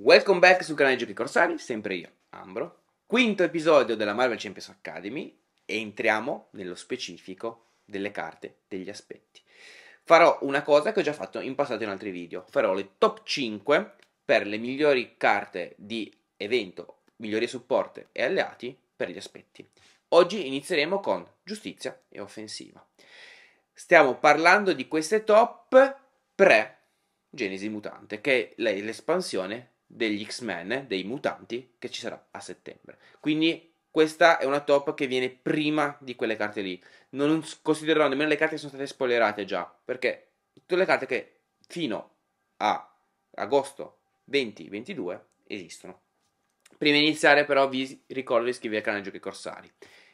Welcome back sul canale Giochi Corsari, sempre io, Ambro. Quinto episodio della Marvel Champions Academy e entriamo nello specifico delle carte, degli aspetti. Farò una cosa che ho già fatto in passato in altri video, farò le top 5 per le migliori carte di evento, migliori supporti e alleati per gli aspetti. Oggi inizieremo con giustizia e offensiva. Stiamo parlando di queste top pre Genesi Mutante, che è l'espansione degli X-Men, dei mutanti, che ci sarà a settembre. Quindi questa è una top che viene prima di quelle carte lì. Non considererò nemmeno le carte che sono state spoilerate già, perché tutte le carte che fino a agosto 2022 esistono. Prima di iniziare però vi ricordo di iscrivervi al canale Giochi Corsari.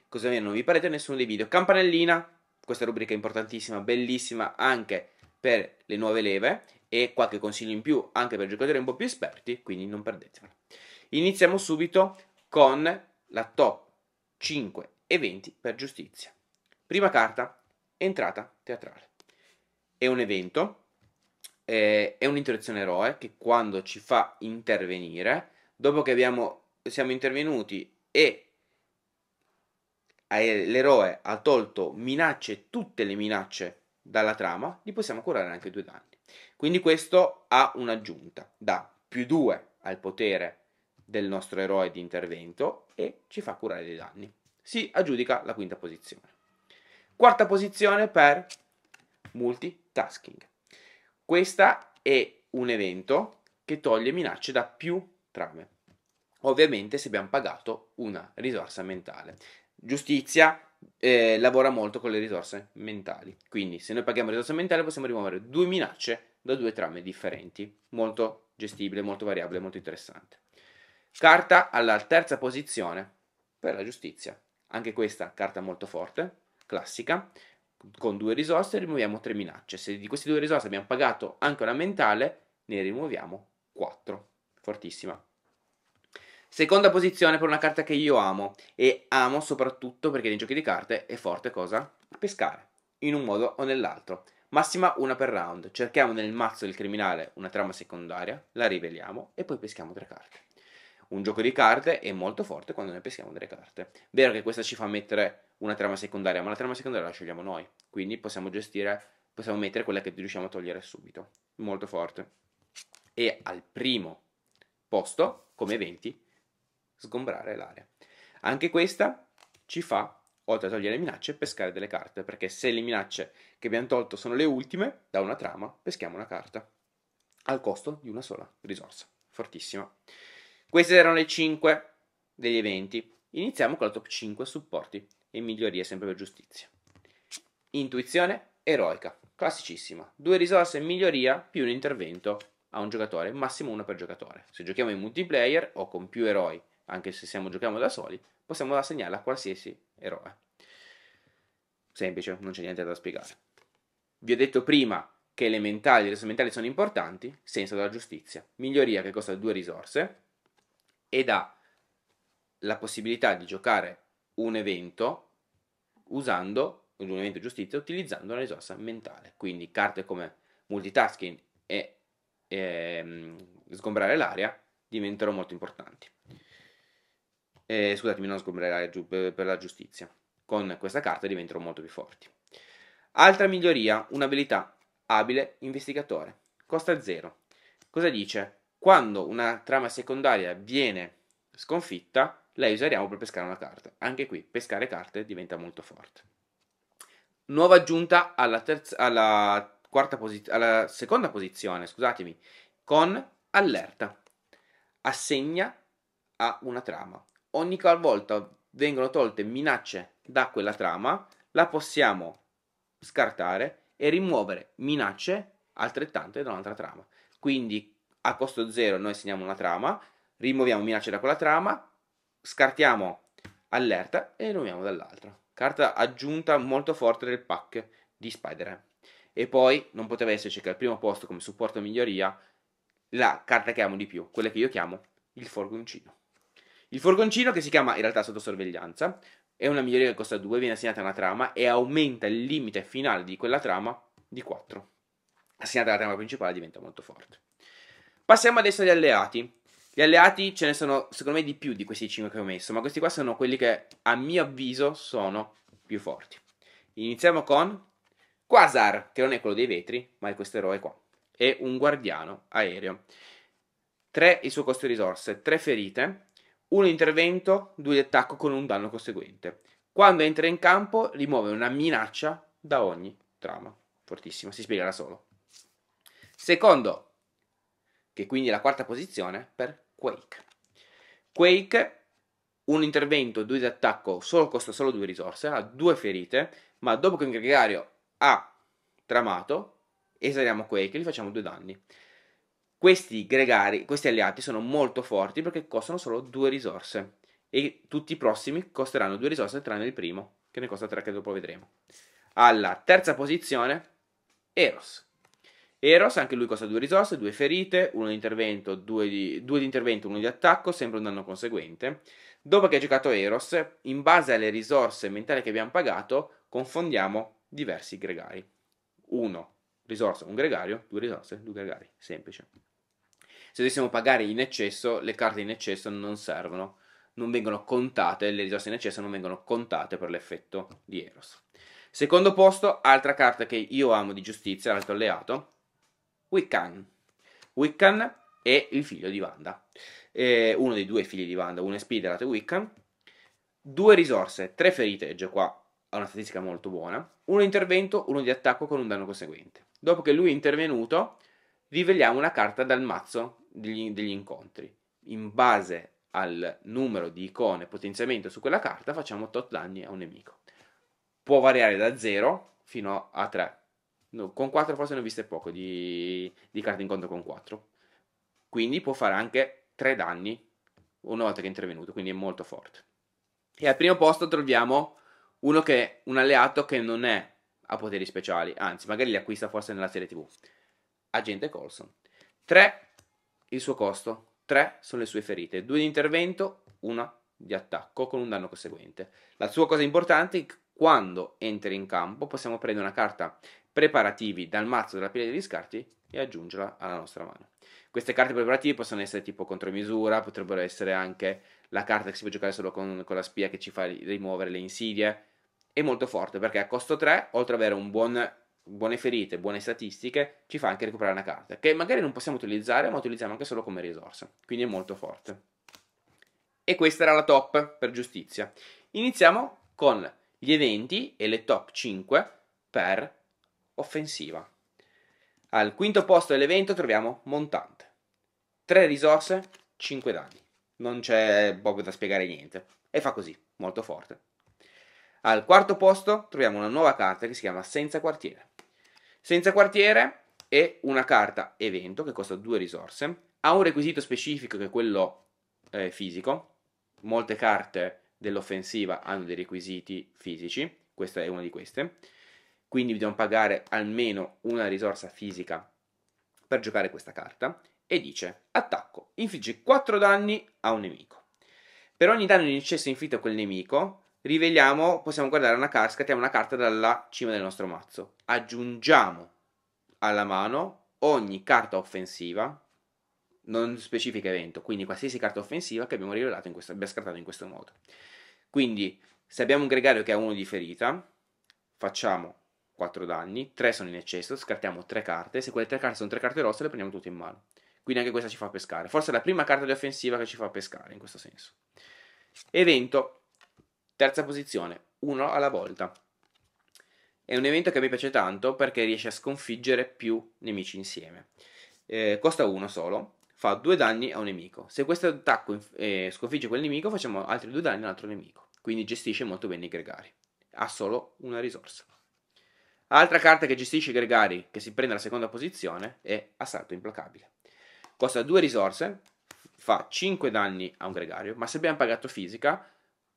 Così almeno non vi perdete nessuno dei video. Campanellina, questa rubrica è importantissima, bellissima anche per le nuove leve e qualche consiglio in più anche per giocatori un po' più esperti, quindi non perdetevelo. Iniziamo subito con la top 5 eventi per giustizia. Prima carta, entrata teatrale. È un evento, eh, è un'interazione eroe che quando ci fa intervenire, dopo che abbiamo, siamo intervenuti e eh, l'eroe ha tolto minacce, tutte le minacce dalla trama, gli possiamo curare anche due danni. Quindi questo ha un'aggiunta da più 2 al potere del nostro eroe di intervento e ci fa curare dei danni. Si aggiudica la quinta posizione. Quarta posizione per multitasking. Questa è un evento che toglie minacce da più trame. Ovviamente se abbiamo pagato una risorsa mentale. Giustizia eh, lavora molto con le risorse mentali. Quindi, se noi paghiamo risorse mentali, possiamo rimuovere due minacce da due trame differenti. Molto gestibile, molto variabile, molto interessante. Carta alla terza posizione per la giustizia. Anche questa carta molto forte, classica. Con due risorse rimuoviamo tre minacce. Se di queste due risorse abbiamo pagato anche una mentale, ne rimuoviamo quattro. Fortissima. Seconda posizione per una carta che io amo e amo soprattutto perché nei giochi di carte è forte cosa? Pescare, in un modo o nell'altro. Massima una per round, cerchiamo nel mazzo del criminale una trama secondaria, la riveliamo e poi peschiamo tre carte. Un gioco di carte è molto forte quando noi peschiamo delle carte. Vero che questa ci fa mettere una trama secondaria, ma la trama secondaria la scegliamo noi, quindi possiamo gestire, possiamo mettere quella che riusciamo a togliere subito. Molto forte. E al primo posto, come eventi, sgombrare l'area. Anche questa ci fa, oltre a togliere le minacce, pescare delle carte, perché se le minacce che abbiamo tolto sono le ultime, da una trama peschiamo una carta, al costo di una sola risorsa. Fortissima. Queste erano le 5 degli eventi. Iniziamo con la top 5 supporti e migliorie sempre per giustizia. Intuizione eroica, classicissima. Due risorse miglioria più un intervento a un giocatore, massimo una per giocatore. Se giochiamo in multiplayer o con più eroi anche se siamo, giochiamo da soli, possiamo assegnarla a qualsiasi eroe. Semplice, non c'è niente da spiegare. Vi ho detto prima che elementari e risorse mentali sono importanti, senso della giustizia, miglioria che costa due risorse ed ha la possibilità di giocare un evento usando un evento giustizia utilizzando una risorsa mentale, quindi carte come multitasking e, e ehm, sgombrare l'aria diventano molto importanti eh, scusatemi, non sgomberare giù per la giustizia. Con questa carta diventano molto più forti. Altra miglioria, un'abilità, abile investigatore. Costa zero. Cosa dice? Quando una trama secondaria viene sconfitta, la useremo per pescare una carta. Anche qui, pescare carte diventa molto forte. Nuova aggiunta alla, terza, alla, quarta posiz- alla seconda posizione, scusatemi, con allerta. Assegna a una trama ogni qualvolta vengono tolte minacce da quella trama, la possiamo scartare e rimuovere minacce altrettante da un'altra trama. Quindi a costo zero noi segniamo una trama, rimuoviamo minacce da quella trama, scartiamo allerta e rimuoviamo dall'altra. Carta aggiunta molto forte del pack di Spider-Man. E poi non poteva esserci che al primo posto come supporto miglioria la carta che amo di più, quella che io chiamo il forgoncino. Il furgoncino, che si chiama in realtà sotto sorveglianza, è una miglioria che costa 2, viene assegnata una trama e aumenta il limite finale di quella trama di 4. Assegnata la trama principale diventa molto forte. Passiamo adesso agli alleati. Gli alleati ce ne sono secondo me di più di questi 5 che ho messo, ma questi qua sono quelli che a mio avviso sono più forti. Iniziamo con Quasar, che non è quello dei vetri, ma è questo eroe qua. È un guardiano aereo. 3 il suo costo di risorse, 3 ferite, 1 intervento, due di attacco con un danno conseguente. Quando entra in campo rimuove una minaccia da ogni trama. Fortissimo, si spiega da solo. Secondo, che quindi è la quarta posizione, per Quake. Quake, un intervento, due di attacco, solo, costa solo 2 risorse, ha due ferite, ma dopo che un gregario ha tramato, esaliamo Quake e gli facciamo due danni. Questi gregari, questi alleati sono molto forti perché costano solo due risorse e tutti i prossimi costeranno due risorse tranne il primo che ne costa tre che dopo vedremo. Alla terza posizione Eros. Eros, anche lui costa due risorse, due ferite, uno di intervento, due di, due di intervento, uno di attacco, sempre un danno conseguente. Dopo che ha giocato Eros, in base alle risorse mentali che abbiamo pagato, confondiamo diversi gregari. Uno risorsa, un gregario, due risorse, due gregari, semplice se dovessimo pagare in eccesso, le carte in eccesso non servono, non vengono contate, le risorse in eccesso non vengono contate per l'effetto di Eros. Secondo posto, altra carta che io amo di giustizia, l'altro alleato, Wiccan. Wiccan è il figlio di Wanda, eh, uno dei due figli di Wanda, uno è Spiderat e Wiccan. Due risorse, tre ferite, già qua ha una statistica molto buona, uno di intervento, uno di attacco con un danno conseguente. Dopo che lui è intervenuto, riveliamo una carta dal mazzo degli, degli incontri. In base al numero di icone potenziamento su quella carta facciamo tot danni a un nemico. Può variare da 0 fino a 3. No, con 4 forse ne ho viste poco di, di carte incontro con 4. Quindi può fare anche 3 danni una volta che è intervenuto, quindi è molto forte. E al primo posto troviamo uno che, è un alleato che non è a poteri speciali, anzi magari li acquista forse nella serie TV. Agente Colson. 3 il suo costo, 3 sono le sue ferite, 2 di intervento, 1 di attacco con un danno conseguente. La sua cosa importante è che quando entri in campo possiamo prendere una carta preparativi dal mazzo della pila degli scarti e aggiungerla alla nostra mano. Queste carte preparative possono essere tipo contromisura, potrebbero essere anche la carta che si può giocare solo con, con la spia che ci fa rimuovere le insidie. È molto forte perché a costo 3, oltre ad avere un buon buone ferite, buone statistiche, ci fa anche recuperare una carta, che magari non possiamo utilizzare, ma utilizziamo anche solo come risorsa, quindi è molto forte. E questa era la top per giustizia. Iniziamo con gli eventi e le top 5 per offensiva. Al quinto posto dell'evento troviamo Montante. 3 risorse, 5 danni. Non c'è proprio da spiegare niente. E fa così, molto forte. Al quarto posto troviamo una nuova carta che si chiama Senza quartiere. Senza quartiere e una carta evento che costa due risorse. Ha un requisito specifico che è quello eh, fisico. Molte carte dell'offensiva hanno dei requisiti fisici. Questa è una di queste. Quindi bisogna pagare almeno una risorsa fisica per giocare questa carta. E dice: Attacco, infligge 4 danni a un nemico. Per ogni danno di incesso inflitto a quel nemico, Riveliamo, possiamo guardare una carta, scattiamo una carta dalla cima del nostro mazzo. Aggiungiamo alla mano ogni carta offensiva, non specifica evento, quindi qualsiasi carta offensiva che abbiamo rivelato in questo, abbiamo scartato in questo modo. Quindi, se abbiamo un gregario che ha uno di ferita, facciamo 4 danni, 3 sono in eccesso, scartiamo 3 carte, se quelle 3 carte sono 3 carte rosse le prendiamo tutte in mano. Quindi anche questa ci fa pescare. Forse è la prima carta di offensiva che ci fa pescare in questo senso. Evento Terza posizione, uno alla volta. È un evento che mi piace tanto perché riesce a sconfiggere più nemici insieme. Eh, costa uno solo, fa due danni a un nemico. Se questo attacco eh, sconfigge quel nemico, facciamo altri due danni a un altro nemico. Quindi gestisce molto bene i gregari. Ha solo una risorsa. Altra carta che gestisce i gregari, che si prende alla seconda posizione, è Assalto Implacabile. Costa due risorse, fa 5 danni a un gregario, ma se abbiamo pagato fisica,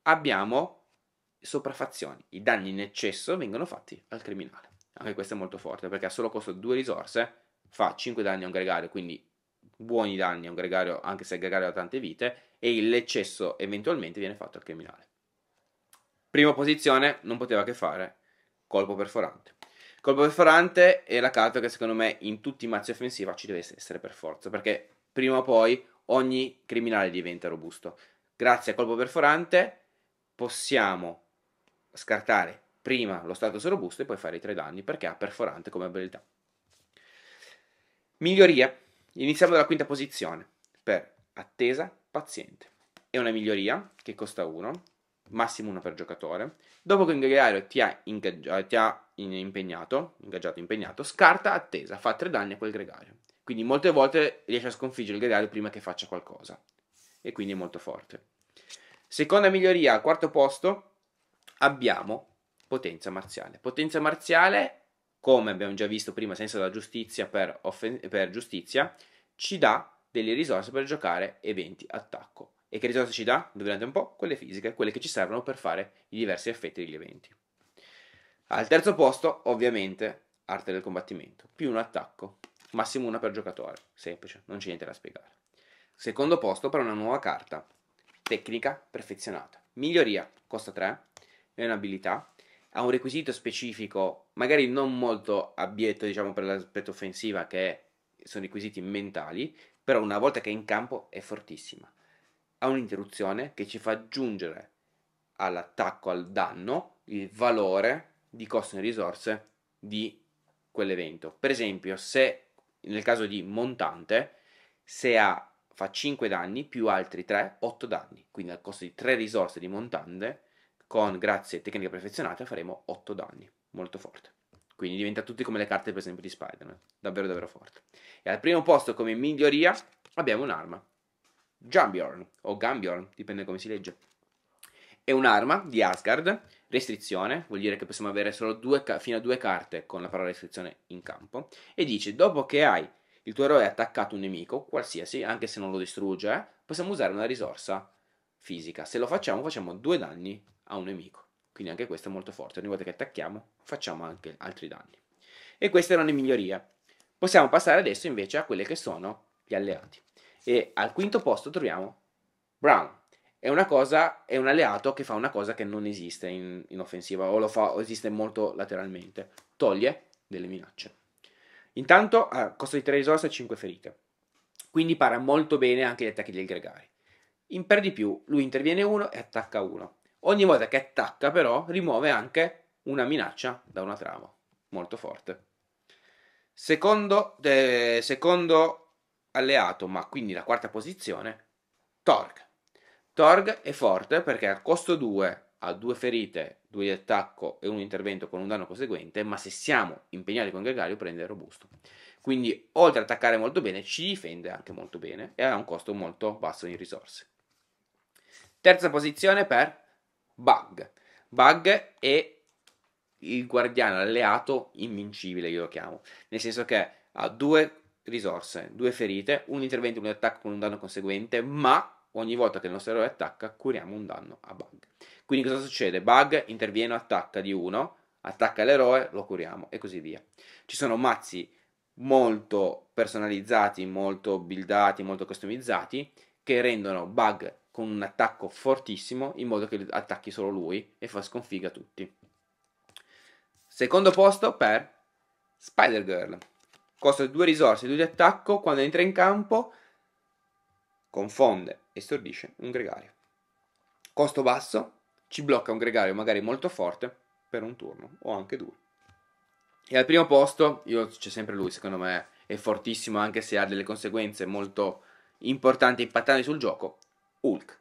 abbiamo sopraffazioni. I danni in eccesso vengono fatti al criminale. Anche questo è molto forte perché ha solo costo due risorse, fa 5 danni a un gregario, quindi buoni danni a un gregario, anche se il gregario ha tante vite, e l'eccesso eventualmente viene fatto al criminale. Prima posizione non poteva che fare colpo perforante. Colpo perforante è la carta che secondo me in tutti i mazzi offensiva ci deve essere per forza, perché prima o poi ogni criminale diventa robusto. Grazie a colpo perforante possiamo scartare prima lo status robusto e poi fare i tre danni perché ha perforante come abilità. Miglioria. Iniziamo dalla quinta posizione per attesa paziente. È una miglioria che costa 1, massimo 1 per giocatore. Dopo che un guerriero ti ha, ingaggia- ti ha impegnato, ingaggiato, impegnato, scarta attesa, fa 3 danni a quel gregario. Quindi molte volte riesce a sconfiggere il gregario prima che faccia qualcosa. E quindi è molto forte. Seconda miglioria al quarto posto abbiamo potenza marziale. Potenza marziale, come abbiamo già visto prima, senza la giustizia per, per giustizia, ci dà delle risorse per giocare eventi attacco. E che risorse ci dà? Indovinate un po', quelle fisiche, quelle che ci servono per fare i diversi effetti degli eventi. Al terzo posto, ovviamente, arte del combattimento, più un attacco, massimo una per giocatore, semplice, non c'è niente da spiegare. Secondo posto per una nuova carta, Tecnica perfezionata. Miglioria costa 3, è un'abilità, ha un requisito specifico, magari non molto abietto diciamo per l'aspetto offensiva che è, sono requisiti mentali, però una volta che è in campo è fortissima. Ha un'interruzione che ci fa aggiungere all'attacco, al danno, il valore di costo e risorse di quell'evento. Per esempio, se nel caso di montante, se ha fa 5 danni più altri 3, 8 danni. Quindi al costo di 3 risorse di montante, con grazie tecnica perfezionata faremo 8 danni. Molto forte. Quindi diventa tutti come le carte per esempio di Spider-Man. Davvero davvero forte. E al primo posto come miglioria abbiamo un'arma. Jambjorn o Gambjorn, dipende come si legge. È un'arma di Asgard, restrizione, vuol dire che possiamo avere solo due, fino a due carte con la parola restrizione in campo. E dice, dopo che hai il tuo eroe ha attaccato un nemico, qualsiasi, anche se non lo distrugge, eh, possiamo usare una risorsa fisica. Se lo facciamo, facciamo due danni a un nemico. Quindi anche questo è molto forte. Ogni volta che attacchiamo, facciamo anche altri danni. E queste erano le migliorie. Possiamo passare adesso invece a quelle che sono gli alleati. E al quinto posto troviamo Brown. È, cosa, è un alleato che fa una cosa che non esiste in, in offensiva, o, lo fa, o esiste molto lateralmente. Toglie delle minacce. Intanto a eh, costo di 3 risorse 5 ferite, quindi para molto bene anche gli attacchi del gregario. In per di più lui interviene 1 e attacca 1. Ogni volta che attacca però rimuove anche una minaccia da una trama, molto forte. Secondo, eh, secondo alleato, ma quindi la quarta posizione, Torg. Torg è forte perché a costo 2 ha due ferite, due di attacco e un intervento con un danno conseguente, ma se siamo impegnati con Gregario prende il robusto. Quindi oltre ad attaccare molto bene, ci difende anche molto bene e ha un costo molto basso in risorse. Terza posizione per Bug. Bug è il guardiano alleato invincibile, io lo chiamo, nel senso che ha due risorse, due ferite, un intervento, un attacco con un danno conseguente, ma ogni volta che il nostro eroe attacca curiamo un danno a Bug. Quindi cosa succede? Bug interviene, attacca di uno, attacca l'eroe, lo curiamo e così via. Ci sono mazzi molto personalizzati, molto buildati, molto customizzati che rendono bug con un attacco fortissimo in modo che attacchi solo lui e fa sconfiga tutti. Secondo posto per Spider Girl. Costa due risorse, due di attacco, quando entra in campo confonde e stordisce un gregario. Costo basso, ci blocca un gregario magari molto forte per un turno o anche due. E al primo posto, io, c'è sempre lui, secondo me è fortissimo anche se ha delle conseguenze molto importanti e impattanti sul gioco, Hulk.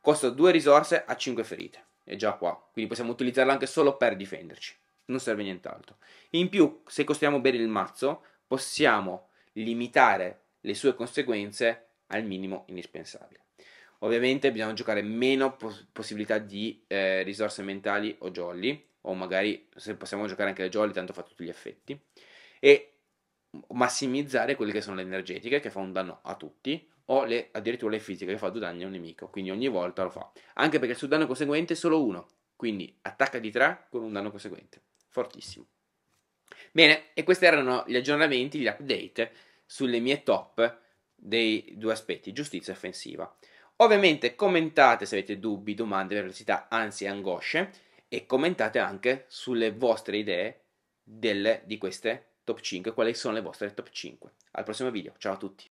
Costa due risorse a 5 ferite, è già qua, quindi possiamo utilizzarlo anche solo per difenderci, non serve nient'altro. In più, se costruiamo bene il mazzo, possiamo limitare le sue conseguenze al minimo indispensabile. Ovviamente bisogna giocare meno pos- possibilità di eh, risorse mentali o jolly, o magari se possiamo giocare anche le jolly, tanto fa tutti gli effetti, e massimizzare quelle che sono le energetiche, che fa un danno a tutti, o le, addirittura le fisiche, che fa due danni a un nemico, quindi ogni volta lo fa. Anche perché il suo danno conseguente è solo uno, quindi attacca di tre con un danno conseguente. Fortissimo. Bene, e questi erano gli aggiornamenti, gli update sulle mie top dei due aspetti, giustizia e offensiva. Ovviamente commentate se avete dubbi, domande, perplessità, ansie, angosce e commentate anche sulle vostre idee delle, di queste top 5, quali sono le vostre top 5. Al prossimo video, ciao a tutti!